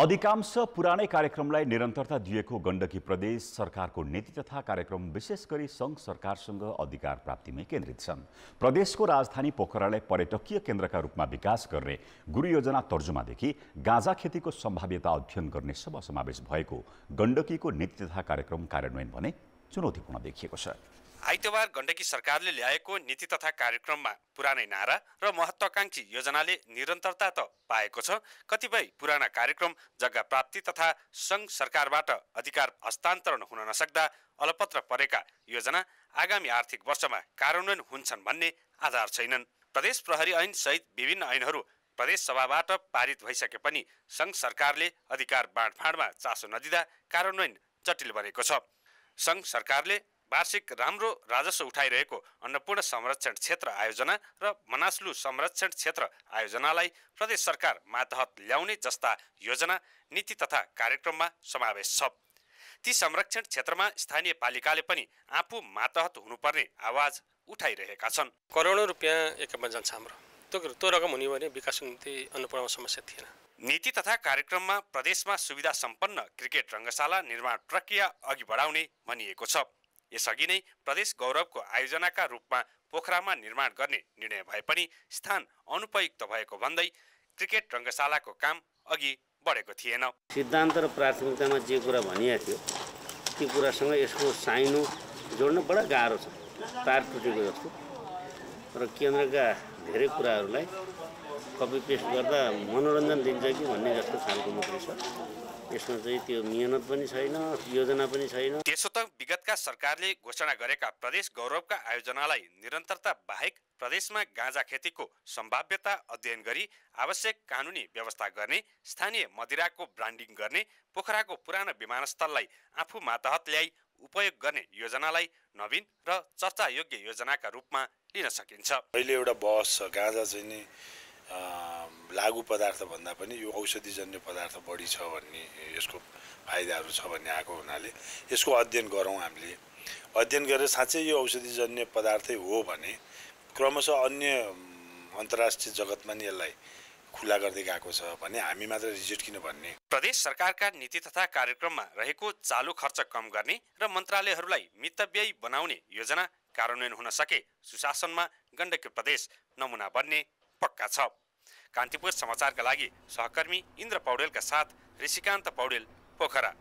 अधिकांश पुरानै कार्यक्रमलाई निरन्तरता दिएको गण्डकी प्रदेश सरकारको नीति तथा कार्यक्रम विशेष गरी सङ्घ सरकारसँग अधिकार प्राप्तिमै केन्द्रित छन् प्रदेशको राजधानी पोखरालाई पर्यटकीय केन्द्रका रूपमा विकास गर्ने गुरु योजना तर्जुमादेखि गाँजा खेतीको सम्भाव्यता अध्ययन गर्ने सब समावेश भएको गण्डकीको नीति तथा कार्यक्रम कार्यान्वयन भने चुनौतीपूर्ण देखिएको छ आइतबार गण्डकी सरकारले ल्याएको नीति तथा कार्यक्रममा पुरानै नारा र महत्वाकांक्षी योजनाले निरन्तरता त पाएको छ कतिपय पुराना कार्यक्रम जग्गा प्राप्ति तथा सङ्घ सरकारबाट अधिकार हस्तान्तरण हुन नसक्दा अलपत्र परेका योजना आगामी आर्थिक वर्षमा कार्यान्वयन हुन्छन् भन्ने आधार छैनन् प्रदेश प्रहरी ऐन सहित विभिन्न ऐनहरू प्रदेश सभाबाट पारित भइसके पनि सङ्घ सरकारले अधिकार बाँडफाँडमा चासो नदिँदा कार्यान्वयन जटिल बनेको छ सङ्घ सरकारले वार्षिक राम्रो राजस्व उठाइरहेको अन्नपूर्ण संरक्षण क्षेत्र आयोजना र मनास्लु संरक्षण क्षेत्र आयोजनालाई प्रदेश सरकार मातहत ल्याउने जस्ता योजना नीति तथा कार्यक्रममा समावेश छ ती संरक्षण क्षेत्रमा स्थानीय पालिकाले पनि आफू मातहत हुनुपर्ने आवाज उठाइरहेका छन् करोडौँ रुपियाँ एकमा जान्छ हाम्रो त्यो रकम हुने भने विकासको निम्ति अन्नपूर्णमा समस्या थिएन नीति तथा कार्यक्रममा प्रदेशमा सुविधा सम्पन्न क्रिकेट रङ्गशाला निर्माण प्रक्रिया अघि बढाउने भनिएको छ यसअघि नै प्रदेश गौरवको आयोजनाका रूपमा पोखरामा निर्माण गर्ने निर्णय भए पनि स्थान अनुपयुक्त भएको भन्दै क्रिकेट रङ्गशालाको काम अघि बढेको थिएन सिद्धान्त र प्राथमिकतामा जे कुरा भनिएको थियो त्यो कुरासँग यसको साइनो जोड्न बडा गाह्रो छ तार टुटेको जस्तो र केन्द्रका धेरै कुराहरूलाई कपी पेस्ट गर्दा मनोरञ्जन दिन्छ कि भन्ने जस्तो खालको मात्रै छ यसमा चाहिँ त्यो मिहिनेत पनि छैन योजना पनि छैन त्यसो त विगतका सरकारले घोषणा गरेका प्रदेश गौरवका आयोजनालाई निरन्तरता बाहेक प्रदेशमा गाँजा खेतीको सम्भाव्यता अध्ययन गरी आवश्यक कानुनी व्यवस्था गर्ने स्थानीय मदिराको ब्रान्डिङ गर्ने पोखराको पुरानो विमानस्थललाई आफू मातहत ल्याई उपयोग गर्ने योजनालाई नवीन र चर्चायोग्य योजनाका रूपमा लिन सकिन्छ अहिले एउटा बहस छ गाँजा चाहिँ नि लागु भन्दा पनि यो औषधिजन्य पदार्थ बढी छ भन्ने यसको फाइदाहरू छ भन्ने आएको हुनाले यसको अध्ययन गरौँ हामीले अध्ययन गरेर साँच्चै यो औषधिजन्य पदार्थै हो भने क्रमशः अन्य अन्तर्राष्ट्रिय जगतमा नि यसलाई खुला गर्दै गएको छ भने हामी मात्र रिजेक्ट किन भन्ने प्रदेश सरकारका नीति तथा कार्यक्रममा रहेको चालु खर्च कम गर्ने र मन्त्रालयहरूलाई मितव्ययी बनाउने योजना कार्यान्वयन हुन सके सुशासनमा गण्डकी प्रदेश नमुना बन्ने पक्का छ कान्तिपुर समाचारका लागि सहकर्मी इन्द्र पौडेलका साथ ऋषिकान्त पौडेल पोखरा